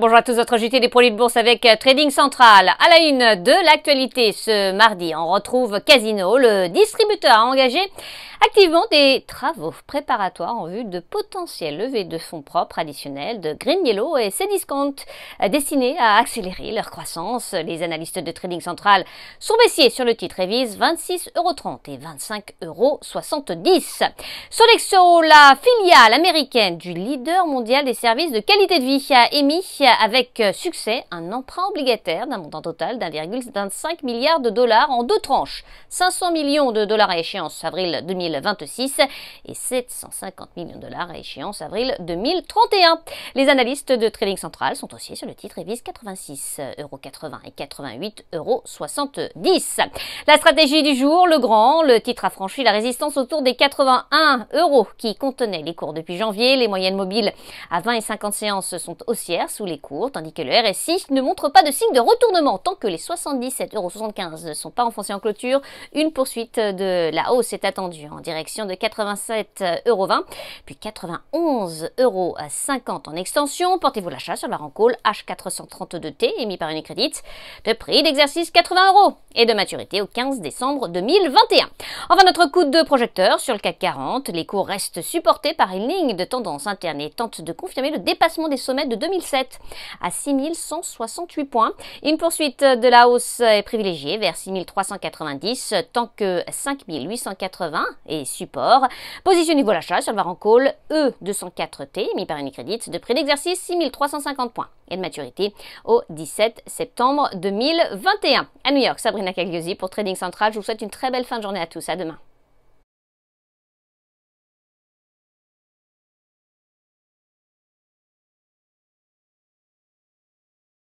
Bonjour à tous, votre JT des produits de bourse avec euh, Trading Central. À la une de l'actualité ce mardi, on retrouve Casino, le distributeur engagé activement des travaux préparatoires en vue de potentielles levées de fonds propres additionnels de Green Yellow et Cdiscount euh, destinés à accélérer leur croissance. Les analystes de Trading Central sont baissiers sur le titre et 26,30 26,30€ et 25,70€. Sodexo, la filiale américaine du leader mondial des services de qualité de vie, a émis euh, avec euh, succès un emprunt obligataire d'un montant total d'1,25 milliards de dollars en deux tranches, 500 millions de dollars à échéance avril 2026 et 750 millions de dollars à échéance avril 2031. Les analystes de Trading Central sont aussi sur le titre et visent 86,80 et 88,70 La stratégie du jour, le grand, le titre a franchi la résistance autour des 81 euros qui contenait les cours depuis janvier. Les moyennes mobiles à 20 et 50 séances sont haussières sous les tandis que le RSI ne montre pas de signe de retournement. Tant que les 77,75 ne sont pas enfoncés en clôture, une poursuite de la hausse est attendue en direction de 87,20 puis 91,50 en extension. Portez-vous l'achat sur la Rancole H432T émis par Unicredit de prix d'exercice 80 euros et de maturité au 15 décembre 2021. Enfin, notre coup de projecteur sur le CAC 40. Les cours restent supportés par une ligne de tendance interne et tente de confirmer le dépassement des sommets de 2007 à 6168 points. Une poursuite de la hausse est privilégiée vers 6390 tant que 5880 est support. Position niveau l'achat sur le en Call E204T mis par Unicredit de prix d'exercice 6350 points et de maturité au 17 septembre 2021. À New York, Sabrina Cagliosi pour Trading Central. Je vous souhaite une très belle fin de journée à tous. À demain.